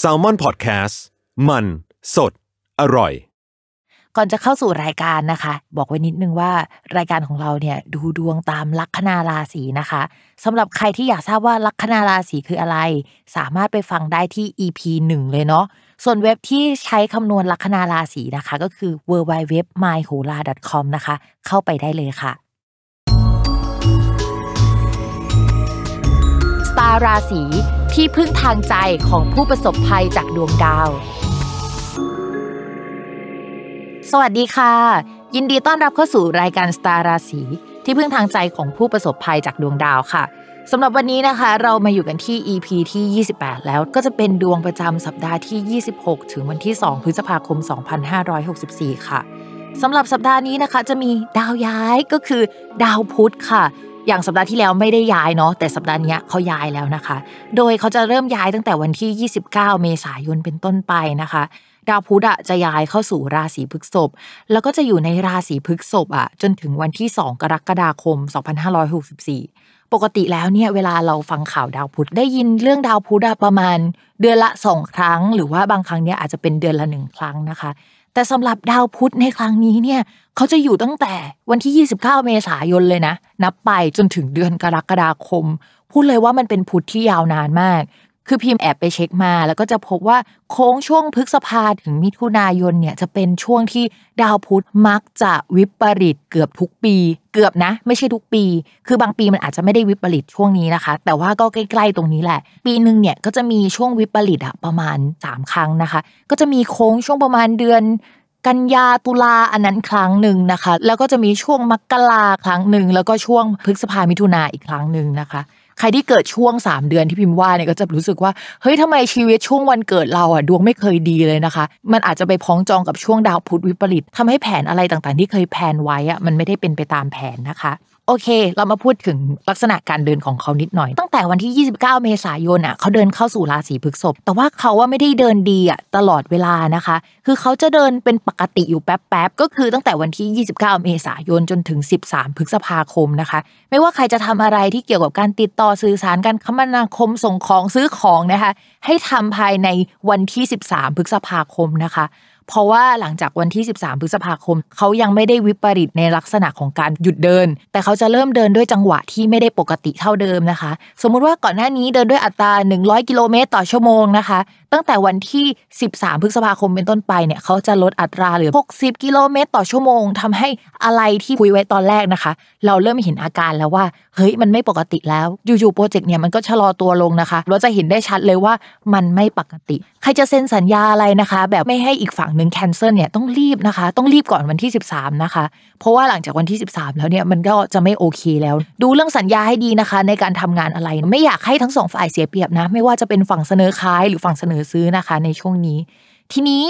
s a l ม o n PODCAST มัน สด อร่อย ก่อนจะเข้าสู่รายการนะคะ บอกไว้นิดนึงว่ารายการของเราเนี่ยดูดวงตามลัคนาราศีนะคะสำหรับใครที่อยากทราบว่าลัคนาราศีคืออะไร สามารถไปฟังได้ที่ EP หนึ่งเลยเนาะส่วนเว็บที่ใช้คำนวณลัคนาราศีนะคะก็คือ w w w m y h o l a c o m นะคะ เข้าไปได้เลยค่ะราศีที่พึ่งทางใจของผู้ประสบภัยจากดวงดาว สวัสดีค่ะ ยินดีต้อนรับเข้าสู่รายการสตาราศีที่พึ่งทางใจของผู้ประสบภัยจากดวงดาวค่ะสำหรับวันนี้นะคะเรามาอยู่กันที่ EP ที่ 28 แล้วก็จะเป็นดวงประจำสัปดาห์ที่ 26 ถึงวันที่ 2 พฤษภาคม 2564 ค่ะสำหรับสัปดาห์นี้นะคะ จะมีดาวย้ายก็คือดาวพุธค่ะอย่างสัปดาห์ที่แล้วไม่ได้ย้ายเนาะแต่สัปดาห์นี้เขาย้ายแล้วนะคะ โดยเขาจะเริ่มย้ายตั้งแต่วันที่ 29 เมษายนเป็นต้นไปนะคะ ดาวพุธจะย้ายเข้าสู่ราศีพฤษภแล้วก็จะอยู่ในราศีพฤษภอ่ะ จนถึงวันที่ 2 กรกฎาคม 2564ปกติแล้วเนี่ยเวลาเราฟังข่าวดาวพุธได้ยินเรื่องดาวพุธประมาณเดือนละสองครั้ง หรือว่าบางครั้งเนี่ยอาจจะเป็นเดือนละหนึ่งครั้งนะคะ แต่สำหรับดาวพุธในครั้งนี้เนี่ยเขาจะอยู่ตั้งแต่วันที่ 29 เมษายนเลยนะ นับไปจนถึงเดือนกรกฎาคม พูดเลยว่ามันเป็นพุธที่ยาวนานมากคือพิมพ์แอบไปเช็คมา แล้วก็จะพบว่าโค้งช่วงพฤษภาถึงมิถุนายนเนี่ยจะเป็นช่วงที่ดาวพุธมักจะวิปริตเกือบทุกปี เกือบนะ ไม่ใช่ทุกปี คือบางปีมันอาจจะไม่ได้วิปริตช่วงนี้นะคะ แต่ว่าก็ใกล้ๆตรงนี้แหละ ปีหนึ่งเนี่ยก็จะมีช่วงวิปริตอะประมาณ 3 ครั้งนะคะ ก็จะมีโค้งช่วงประมาณเดือนกันยาตุลาอันนั้นครั้งหนึ่งนะคะ แล้วก็จะมีช่วงมกราครั้งหนึ่งแล้วก็ช่วงพฤษภามิถุนาอีกครั้งหนึ่งนะคะใครที่เกิดช่วงสามเดือนที่พิมพ์ว่าเนี่ยก็จะรู้สึกว่าเฮ้ยทำไมชีวิตช่วงวันเกิดเราอ่ะดวงไม่เคยดีเลยนะคะ มันอาจจะไปพ้องจองกับช่วงดาวพุธวิปริต ทำให้แผนอะไรต่างๆ ที่เคยแผนไว้อ่ะมันไม่ได้เป็นไปตามแผนนะคะโอเค เรามาพูดถึงลักษณะการเดินของเขานิดหน่อย ตั้งแต่วันที่ 29 เมษายนอ่ะ เขาเดินเข้าสู่ราศีพฤษภแต่ว่าเขาว่าไม่ได้เดินดีอ่ะตลอดเวลานะคะ คือเขาจะเดินเป็นปกติอยู่แป๊บๆ ก็คือตั้งแต่วันที่ 29 เมษายน จนถึง 13พฤษภาคมนะคะ ไม่ว่าใครจะทำอะไรที่เกี่ยวกับการติดต่อสื่อสารการคมนาคมส่งของซื้อของนะคะ ให้ทำภายในวันที่13พฤษภาคมนะคะเพราะว่าหลังจากวันที่ 13พฤษภาคมเขายังไม่ได้วิปริตในลักษณะของการหยุดเดิน แต่เขาจะเริ่มเดินด้วยจังหวะที่ไม่ได้ปกติเท่าเดิมนะคะ สมมุติว่าก่อนหน้านี้เดินด้วยอัตรา 100 กิโลเมตรต่อชั่วโมงนะคะ ตั้งแต่วันที่ 13พฤษภาคมเป็นต้นไปเนี่ยเขาจะลดอัตราเหลือ 60 กิโลเมตร ต่อชั่วโมง ทำให้อะไรที่คุยไว้ตอนแรกนะคะ เราเริ่มเห็นอาการแล้วว่าเฮ้ยมันไม่ปกติแล้วอยู่ๆโปรเจกต์เนี่ยมันก็ชะลอตัวลงนะคะ เราจะเห็นได้ชัดเลยว่ามันไม่ปกติใครจะเซ็นสัญญาอะไรนะคะ แบบไม่ให้อีกฝั่งหนึ่งแคนเซิลเนี่ยต้องรีบนะคะ ต้องรีบก่อนวันที่ 13นะคะเพราะว่าหลังจากวันที่ 13 แล้วเนี่ยมันก็จะไม่โอเคแล้ว ดูเรื่องสัญญาให้ดีนะคะ ในการทำงานอะไรไม่อยากให้ทั้งสองฝ่ายเสียเปรียบนะ ไม่ว่าจะเป็นฝั่งเสนอขายหรือฝั่งเสนอซื้อนะคะ ในช่วงนี้ ทีนี้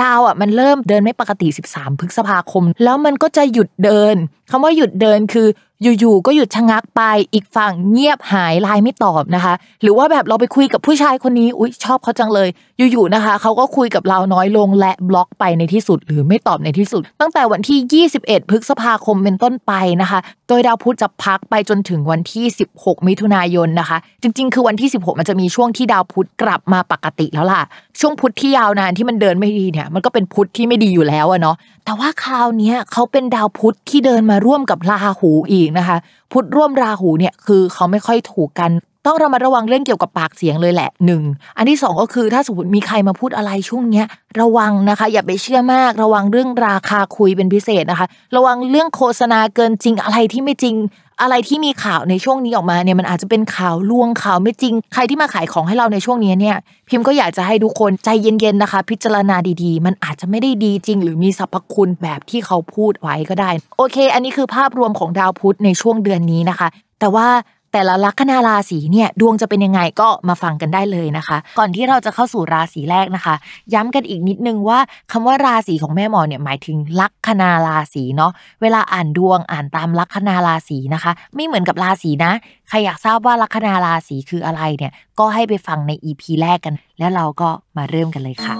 ดาวอ่ะมันเริ่มเดินไม่ปกติ 13 พฤษภาคม แล้วมันก็จะหยุดเดิน คำว่าหยุดเดินคืออยู่ๆก็หยุดชะงักไป อีกฝั่งเงียบหายไลน์ไม่ตอบนะคะ หรือว่าแบบเราไปคุยกับผู้ชายคนนี้ อุ๊ยชอบเขาจังเลย อยู่ๆนะคะเขาก็คุยกับเราน้อยลงและบล็อกไปในที่สุดหรือไม่ตอบในที่สุด ตั้งแต่วันที่ 21พฤษภาคมเป็นต้นไปนะคะ โดยดาวพุธจะพักไปจนถึงวันที่ 16 มิถุนายนนะคะ จริงๆ คือวันที่ 16 มันจะมีช่วงที่ดาวพุธกลับมาปกติแล้วล่ะ ช่วงพุธที่ยาวนานที่มันเดินไม่ดีเนี่ยมันก็เป็นพุธที่ไม่ดีอยู่แล้วอะเนาะ แต่ว่าคราวนี้เขาเป็นดาวพุธที่เดินมาร่วมกับราหูอีกงนะคะพุธร่วมราหูเนี่ยคือเขาไม่ค่อยถูกกัน ต้องระมัดระวังเรื่องเกี่ยวกับปากเสียงเลยแหละหนึ่งอันที่สองก็คือถ้าสมมติมีใครมาพูดอะไรช่วงเนี้ยระวังนะคะอย่าไปเชื่อมาก ระวังเรื่องราคาคุยเป็นพิเศษนะคะ ระวังเรื่องโฆษณาเกินจริงอะไรที่ไม่จริงอะไรที่มีข่าวในช่วงนี้ออกมาเนี่ยมันอาจจะเป็นข่าวลวงข่าวไม่จริง ใครที่มาขายของให้เราในช่วงนี้เนี่ย พิมพ์ก็อยากจะให้ทุกคนใจเย็นๆนะคะพิจารณาดี ๆ มันอาจจะไม่ได้ดีจริง หรือมีสรรพคุณแบบที่เขาพูดไว้ก็ได้ โอเค อันนี้คือภาพรวมของดาวพุธในช่วงเดือนนี้นะคะ แต่ว่าแต่ละลัคนาราศีเนี่ยดวงจะเป็นยังไงก็มาฟังกันได้เลยนะคะ ก่อนที่เราจะเข้าสู่ราศีแรกนะคะ ย้ำกันอีกนิดนึงว่า คำว่าราศีของแม่หมอเนี่ยหมายถึง ลัคนาราศีเนาะเวลาอ่านดวงอ่านตามลัคนาราศีนะคะ ไม่เหมือนกับราศีนะใครอยากทราบว่าลัคนาราศีคืออะไรเนี่ย ก็ให้ไปฟังในอีพีแรกกัน แล้วเราก็มาเริ่มกันเลยค่ะ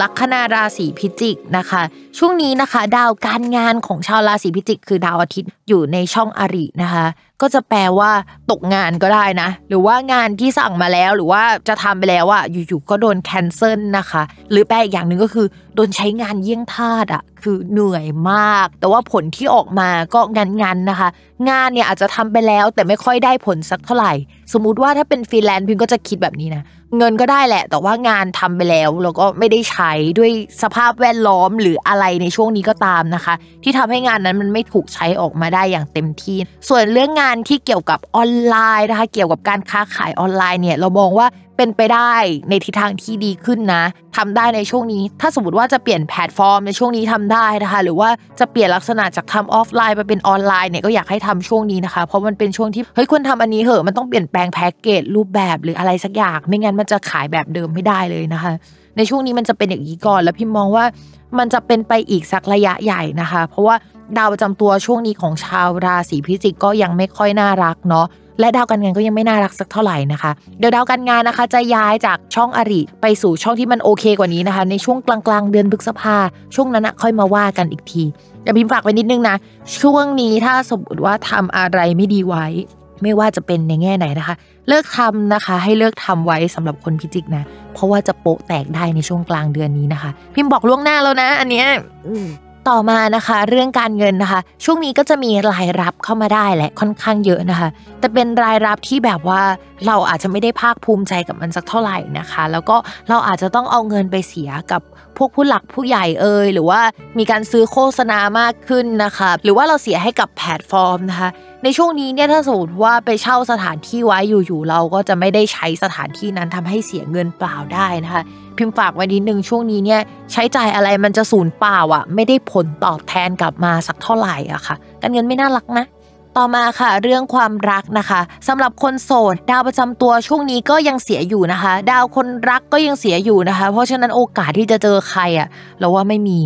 ลัคนาราศีพิจิกนะคะช่วงนี้นะคะดาวการงานของชาวราศีพิจิกคือดาวอาทิตย์อยู่ในช่องอรินะคะก็จะแปลว่าตกงานก็ได้นะ หรือว่างานที่สั่งมาแล้วหรือว่าจะทำไปแล้วอะอยู่ๆก็โดนแคนเซิลนะคะหรือแปลอีกอย่างหนึ่งก็คือโดนใช้งานเยี่ยงทาตอะคือเหนื่อยมาก แต่ว่าผลที่ออกมาก็งานๆนะคะ งานเนี่ยอาจจะทำไปแล้วแต่ไม่ค่อยได้ผลสักเท่าไหร่ สมมุติว่าถ้าเป็นฟรีแลนซ์พิมก็จะคิดแบบนี้นะเงินก็ได้แหละ แต่ว่างานทำไปแล้วเราก็ไม่ได้ใช้ด้วยสภาพแวดล้อมหรืออะไรในช่วงนี้ก็ตามนะคะ ที่ทำให้งานนั้นมันไม่ถูกใช้ออกมาได้อย่างเต็มที่ส่วนเรื่องงานที่เกี่ยวกับออนไลน์นะคะเกี่ยวกับการค้าขายออนไลน์เนี่ยเรามองว่าเป็นไปได้ในทิศทางที่ดีขึ้นนะ ทำได้ในช่วงนี้ถ้าสมมติว่าจะเปลี่ยนแพลตฟอร์มในช่วงนี้ทำได้นะคะ หรือว่าจะเปลี่ยนลักษณะจากทำออฟไลน์ไปเป็นออนไลน์เนี่ยก็อยากให้ทำช่วงนี้นะคะเพราะมันเป็นช่วงที่เฮ้ยควรทาอันนี้เหอะมันต้องเปลี่ยนแปลงแพ็กเกจรูปแบบหรืออะไรสักอย่างไม่งั้นมันจะขายแบบเดิมไม่ได้เลยนะคะ ในช่วงนี้มันจะเป็นอย่างนี้ก่อนแล้วพิมมองว่ามันจะเป็นไปอีกสักระยะใหญ่นะคะ เพราะว่าดาวประจำตัวช่วงนี้ของชาวราศีพิจิกก็ยังไม่ค่อยน่ารักเนาะ และดาวการงานก็ยังไม่น่ารักสักเท่าไหร่นะคะ เดี๋ยวดาวการงานนะคะ จะย้ายจากช่องอริไปสู่ช่องที่มันโอเคกว่านี้นะคะ ในช่วงกลางๆเดือนพฤษภาช่วงนั้นอะค่อยมาว่ากันอีกทีอย่าพิมพ์ฝากไว้นิดนึงนะ ช่วงนี้ถ้าสมมติว่าทำอะไรไม่ดีไว้ไม่ว่าจะเป็นในแง่ไหนนะคะ เลิกทำนะคะ ให้เลิกทำไว้สำหรับคนพิจิกนะ เพราะว่าจะโปะแตกได้ในช่วงกลางเดือนนี้นะคะ พิมพ์บอกล่วงหน้าแล้วนะ อันเนี้ยต่อมานะคะเรื่องการเงินนะคะ ช่วงนี้ก็จะมีรายรับเข้ามาได้แหละค่อนข้างเยอะนะคะแต่เป็นรายรับที่แบบว่าเราอาจจะไม่ได้ภาคภูมิใจกับมันสักเท่าไหร่นะคะ แล้วก็เราอาจจะต้องเอาเงินไปเสียกับพวกผู้หลักผู้ใหญ่เอ่ยหรือว่ามีการซื้อโฆษณามากขึ้นนะคะ หรือว่าเราเสียให้กับแพลตฟอร์มนะคะ ในช่วงนี้เนี่ยถ้าสมมติว่าไปเช่าสถานที่ไว้อยู่ๆเราก็จะไม่ได้ใช้สถานที่นั้นทำให้เสียเงินเปล่าได้นะคะพิมพ์ฝากไว้นิดนึงช่วงนี้เนี่ยใช้จ่ายอะไรมันจะสูญเปล่าอะไม่ได้ผลตอบแทนกลับมาสักเท่าไหร่อ่ะค่ะ การเงินไม่น่ารักนะต่อมาค่ะ เรื่องความรักนะคะ สำหรับคนโสดดาวประจำตัวช่วงนี้ก็ยังเสียอยู่นะคะ ดาวคนรักก็ยังเสียอยู่นะคะ เพราะฉะนั้นโอกาสที่จะเจอใครอะเราว่าไม่มี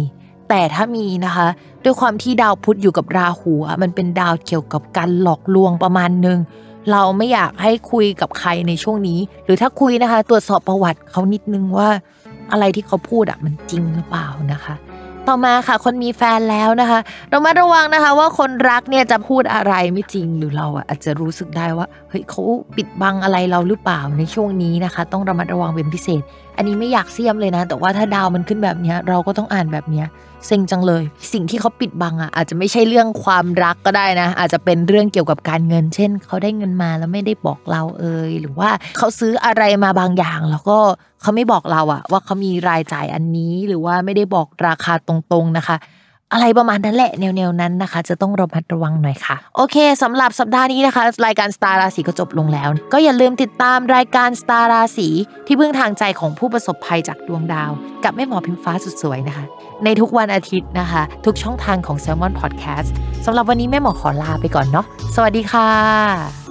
แต่ถ้ามีนะคะ ด้วยความที่ดาวพุธอยู่กับราหูมันเป็นดาวเกี่ยวกับการหลอกลวงประมาณนึงเราไม่อยากให้คุยกับใครในช่วงนี้ หรือถ้าคุยนะคะ ตรวจสอบประวัติเขานิดนึงว่า อะไรที่เขาพูดอะมันจริงหรือเปล่านะคะ ต่อมาค่ะคนมีแฟนแล้วนะคะเรามาระวังนะคะ ว่าคนรักเนี่ยจะพูดอะไรไม่จริงหรือเราอาจจะรู้สึกได้ว่าเฮ้ยเขาปิดบังอะไรเราหรือเปล่าในช่วงนี้นะคะ ต้องระมัดระวังเป็นพิเศษอันนี้ไม่อยากเสียมเลยนะ แต่ว่าถ้าดาวมันขึ้นแบบนี้เราก็ต้องอ่านแบบนี้เซ็งจังเลย สิ่งที่เขาปิดบังอ่ะอาจจะไม่ใช่เรื่องความรักก็ได้นะ อาจจะเป็นเรื่องเกี่ยวกับการเงินเช่น เขาได้เงินมาแล้วไม่ได้บอกเราเอ่ย หรือว่าเขาซื้ออะไรมาบางอย่างแล้วก็เขาไม่บอกเราอ่ะ ว่าเขามีรายจ่ายอันนี้ หรือว่าไม่ได้บอกราคาตรง ๆนะคะอะไรประมาณนั้นแหละ แนวๆ นั้นนะคะ จะต้องระมัดระวังหน่อยค่ะ โอเค สำหรับสัปดาห์นี้นะคะ รายการสตาร์ราศีก็จบลงแล้ว ก็อย่าลืมติดตามรายการสตาร์ราศีที่พึ่งทางใจของผู้ประสบภัยจากดวงดาว กับแม่หมอพิมฟ้าสุดสวยนะคะ ในทุกวันอาทิตย์นะคะ ทุกช่องทางของ s ซ l m o n Podcast สำหรับวันนี้แม่หมอขอลาไปก่อนเนาะสวัสดีค่ะ